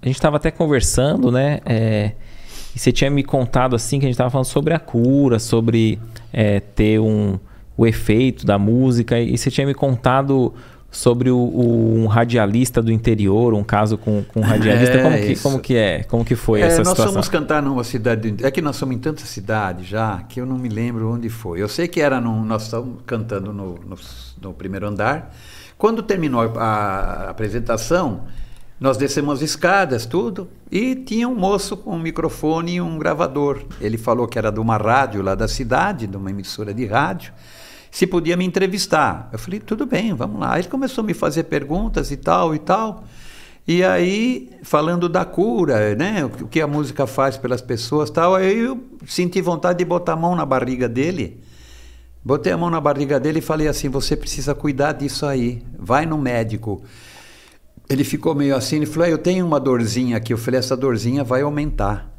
a gente estava até conversando, né? É, e você tinha me contado assim que a gente estava falando sobre a cura, sobre é, ter um, o efeito da música. E você tinha me contado sobre o, o, um radialista do interior, um caso com, com um radialista. É, como, que, como que é? Como que foi é, essa nós situação? Nós fomos cantar numa cidade... Do, é que nós somos em tanta cidade já que eu não me lembro onde foi. Eu sei que era num, nós estávamos cantando no, no, no primeiro andar. Quando terminou a, a apresentação nós descemos escadas, tudo, e tinha um moço com um microfone e um gravador. Ele falou que era de uma rádio lá da cidade, de uma emissora de rádio, se podia me entrevistar. Eu falei, tudo bem, vamos lá. Ele começou a me fazer perguntas e tal e tal. E aí, falando da cura, né, o que a música faz pelas pessoas tal, aí eu senti vontade de botar a mão na barriga dele. Botei a mão na barriga dele e falei assim: você precisa cuidar disso aí, vai no médico ele ficou meio assim, ele falou: ah, Eu tenho uma dorzinha aqui. Eu falei: Essa dorzinha vai aumentar.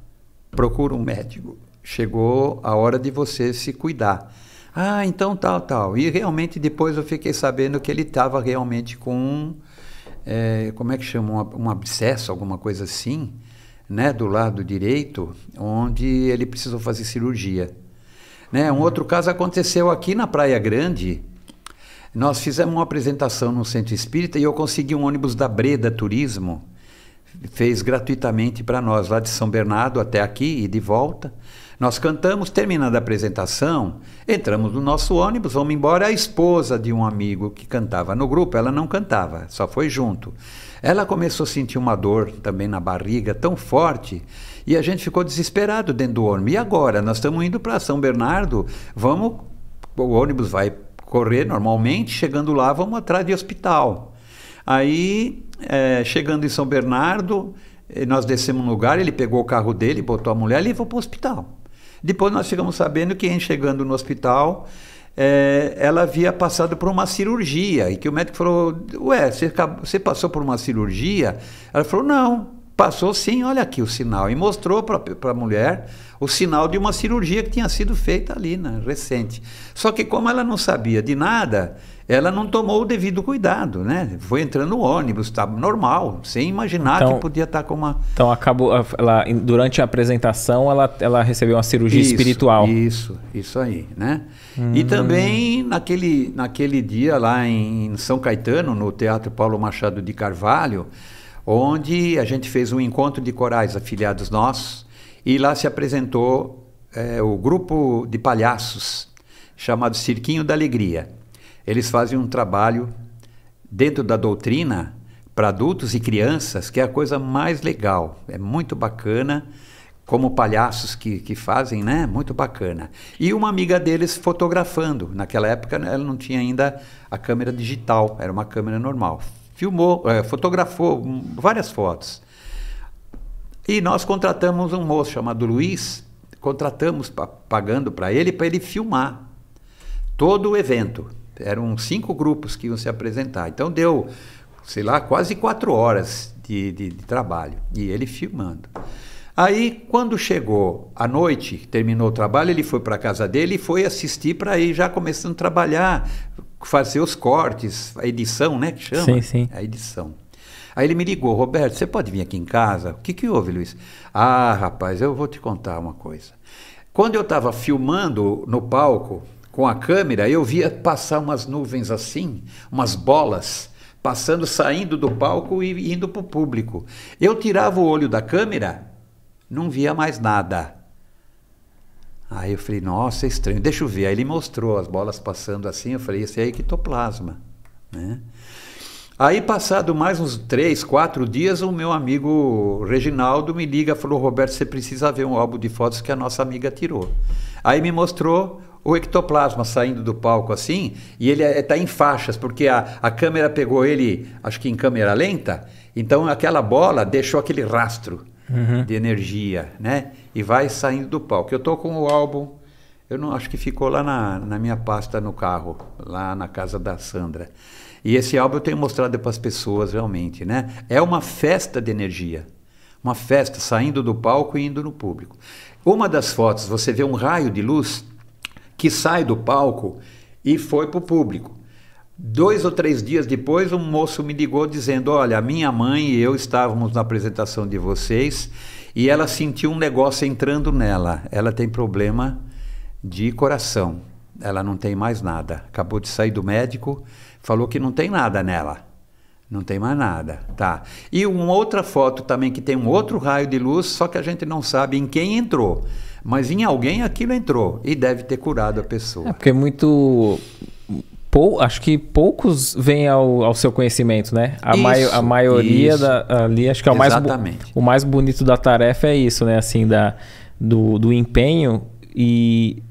Procura um médico. Chegou a hora de você se cuidar. Ah, então tal, tal. E realmente depois eu fiquei sabendo que ele estava realmente com. É, como é que chama? Um, um abscesso, alguma coisa assim, né? Do lado direito, onde ele precisou fazer cirurgia. Né? Um outro caso aconteceu aqui na Praia Grande nós fizemos uma apresentação no Centro Espírita e eu consegui um ônibus da Breda Turismo, fez gratuitamente para nós, lá de São Bernardo até aqui e de volta. Nós cantamos, terminando a apresentação, entramos no nosso ônibus, vamos embora. A esposa de um amigo que cantava no grupo, ela não cantava, só foi junto. Ela começou a sentir uma dor também na barriga tão forte e a gente ficou desesperado dentro do ônibus. E agora? Nós estamos indo para São Bernardo, vamos. O ônibus vai correr normalmente, chegando lá, vamos atrás de hospital. Aí, é, chegando em São Bernardo, eh, nós descemos no lugar, ele pegou o carro dele, botou a mulher e levou para o hospital. Depois nós ficamos sabendo que, em chegando no hospital, é, ela havia passado por uma cirurgia e que o médico falou: Ué, você, você passou por uma cirurgia? Ela falou: Não, Passou sim, olha aqui o sinal. E mostrou para a mulher o sinal de uma cirurgia que tinha sido feita ali, né, recente. Só que como ela não sabia de nada, ela não tomou o devido cuidado, né? Foi entrando no ônibus, estava normal, sem imaginar então, que podia estar tá com uma. Então acabou, ela, durante a apresentação, ela, ela recebeu uma cirurgia isso, espiritual. Isso, isso aí, né? Hum. E também naquele, naquele dia lá em São Caetano, no Teatro Paulo Machado de Carvalho, onde a gente fez um encontro de corais afiliados nossos e lá se apresentou é, o grupo de palhaços chamado Cirquinho da Alegria. Eles fazem um trabalho dentro da doutrina para adultos e crianças, que é a coisa mais legal. É muito bacana, como palhaços que, que fazem, né? Muito bacana. E uma amiga deles fotografando. Naquela época ela não tinha ainda a câmera digital, era uma câmera normal filmou, é, fotografou hum, várias fotos. E nós contratamos um moço chamado Luiz, contratamos pagando para ele para ele filmar todo o evento. Eram cinco grupos que iam se apresentar. Então deu, sei lá, quase quatro horas de, de, de trabalho e ele filmando. Aí, quando chegou à noite, terminou o trabalho, ele foi para a casa dele e foi assistir para ir já começando a trabalhar, fazer os cortes, a edição, né? Que chama? Sim, sim. A edição. Aí ele me ligou, Roberto, você pode vir aqui em casa? O que, que houve, Luiz? Ah, rapaz, eu vou te contar uma coisa. Quando eu estava filmando no palco com a câmera, eu via passar umas nuvens assim, umas bolas, passando, saindo do palco e indo para o público. Eu tirava o olho da câmera, não via mais nada. Aí eu falei, nossa, é estranho, deixa eu ver. Aí ele mostrou as bolas passando assim, eu falei, esse é ectoplasma, né? Aí, passado mais uns três, quatro dias, o meu amigo Reginaldo me liga falou: Roberto, você precisa ver um álbum de fotos que a nossa amiga tirou. Aí me mostrou o ectoplasma saindo do palco assim, e ele está é, em faixas, porque a, a câmera pegou ele, acho que em câmera lenta, então aquela bola deixou aquele rastro uhum. de energia, né? E vai saindo do palco. Eu estou com o álbum, eu não acho que ficou lá na, na minha pasta no carro, lá na casa da Sandra. E esse álbum eu tenho mostrado para as pessoas realmente, né? É uma festa de energia. Uma festa saindo do palco e indo no público. Uma das fotos, você vê um raio de luz que sai do palco e foi para o público. Dois ou três dias depois, um moço me ligou dizendo: Olha, minha mãe e eu estávamos na apresentação de vocês e ela sentiu um negócio entrando nela. Ela tem problema de coração, ela não tem mais nada. Acabou de sair do médico, falou que não tem nada nela. Não tem mais nada, tá? E uma outra foto também que tem um outro raio de luz, só que a gente não sabe em quem entrou. Mas em alguém aquilo entrou e deve ter curado a pessoa. É porque é muito Pou, acho que poucos vêm ao, ao seu conhecimento, né? A, isso, mai, a maioria isso. da, ali, acho que é o Exatamente. mais, o mais bonito da tarefa é isso, né? Assim, da, do, do empenho e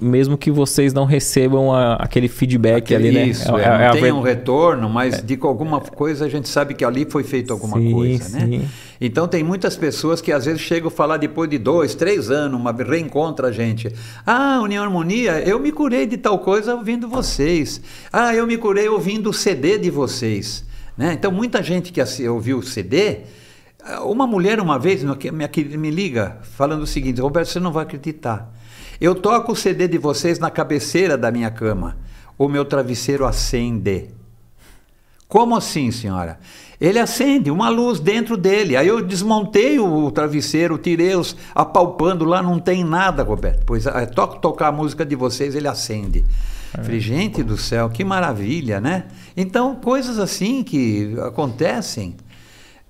mesmo que vocês não recebam a, aquele feedback aquele, ali, né? Isso, é, é, é, não é tem um retorno, mas é. de alguma coisa a gente sabe que ali foi feito alguma sim, coisa, né? sim. né? Então tem muitas pessoas que às vezes chegam a falar depois de dois, três anos, uma reencontra a gente. Ah, União Harmonia, eu me curei de tal coisa ouvindo vocês. Ah, eu me curei ouvindo o CD de vocês. Né? Então muita gente que ouviu o CD ah, uma mulher, uma vez, me liga falando o seguinte: Roberto, você não vai acreditar. Eu toco o CD de vocês na cabeceira da minha cama. O meu travesseiro acende. Como assim, senhora? Ele acende uma luz dentro dele. Aí eu desmontei o travesseiro, tirei os apalpando lá, não tem nada, Roberto. Pois ah, é, tocar a música de vocês, ele acende. É. Falei, gente do céu, que maravilha, né? Então, coisas assim que acontecem